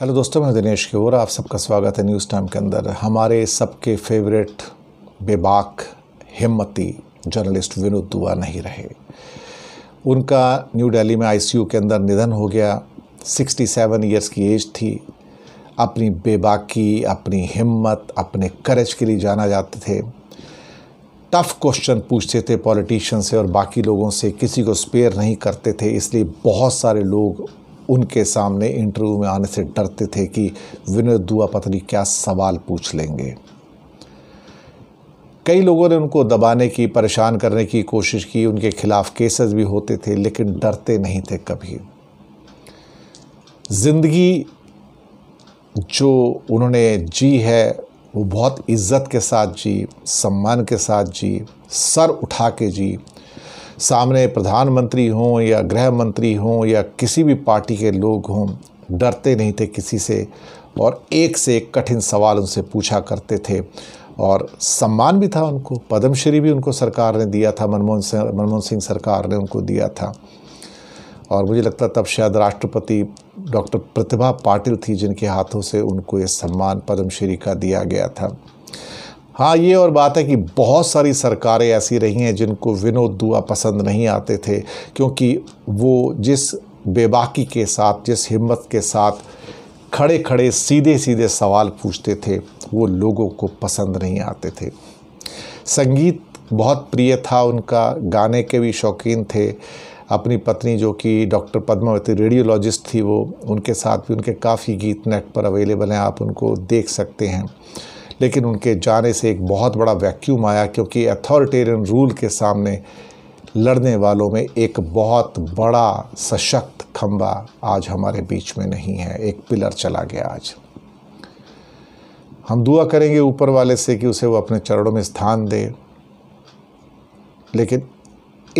hello दोस्तों मैं दिनेश खेवोरा आप सबका स्वागत है न्यूज़ टाइम के अंदर हमारे सबके फेवरेट बेबाक हिम्मती जर्नलिस्ट विनोद दुआ नहीं रहे उनका न्यू दिल्ली में आईसीयू के अंदर निधन हो गया 67 ईयर्स की एज थी अपनी बेबाकी अपनी हिम्मत अपने करेज के लिए जाना जाते थे टफ़ क्वेश्चन पूछते थे पॉलिटिशियन से और बाकी लोगों से किसी को स्पेयर नहीं करते थे इसलिए बहुत सारे लोग उनके सामने इंटरव्यू में आने से डरते थे कि विनोद दुआ पत्नी क्या सवाल पूछ लेंगे कई लोगों ने उनको दबाने की परेशान करने की कोशिश की उनके खिलाफ केसेस भी होते थे लेकिन डरते नहीं थे कभी ज़िंदगी जो उन्होंने जी है वो बहुत इज़्ज़त के साथ जी सम्मान के साथ जी सर उठा के जी सामने प्रधानमंत्री हों या गृह मंत्री हों या किसी भी पार्टी के लोग हों डरते नहीं थे किसी से और एक से एक कठिन सवाल उनसे पूछा करते थे और सम्मान भी था उनको पद्मश्री भी उनको सरकार ने दिया था मनमोहन सिंह मनमोहन सिंह सरकार ने उनको दिया था और मुझे लगता तब शायद राष्ट्रपति डॉक्टर प्रतिभा पाटिल थी जिनके हाथों से उनको ये सम्मान पद्मश्री का दिया गया था हाँ ये और बात है कि बहुत सारी सरकारें ऐसी रही हैं जिनको विनोद दुआ पसंद नहीं आते थे क्योंकि वो जिस बेबाकी के साथ जिस हिम्मत के साथ खड़े खड़े सीधे सीधे सवाल पूछते थे वो लोगों को पसंद नहीं आते थे संगीत बहुत प्रिय था उनका गाने के भी शौकीन थे अपनी पत्नी जो कि डॉक्टर पद्मावती रेडियोलॉजिस्ट थी वो उनके साथ भी उनके काफ़ी गीत नेट पर अवेलेबल हैं आप उनको देख सकते हैं लेकिन उनके जाने से एक बहुत बड़ा वैक्यूम आया क्योंकि अथॉरिटेरियन रूल के सामने लड़ने वालों में एक बहुत बड़ा सशक्त खम्बा आज हमारे बीच में नहीं है एक पिलर चला गया आज हम दुआ करेंगे ऊपर वाले से कि उसे वो अपने चरणों में स्थान दे लेकिन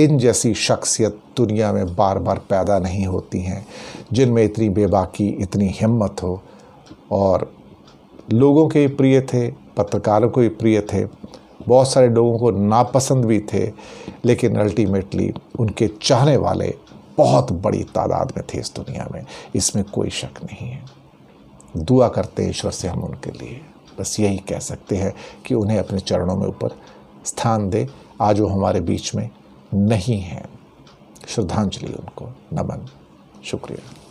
इन जैसी शख्सियत दुनिया में बार बार पैदा नहीं होती हैं जिनमें इतनी बेबाकी इतनी हिम्मत हो और लोगों के भी प्रिय थे पत्रकारों को भी प्रिय थे बहुत सारे लोगों को नापसंद भी थे लेकिन अल्टीमेटली उनके चाहने वाले बहुत बड़ी तादाद में थे इस दुनिया में इसमें कोई शक नहीं है दुआ करते हैं ईश्वर से हम उनके लिए बस यही कह सकते हैं कि उन्हें अपने चरणों में ऊपर स्थान दे आज वो हमारे बीच में नहीं हैं श्रद्धांजलि उनको नमन शुक्रिया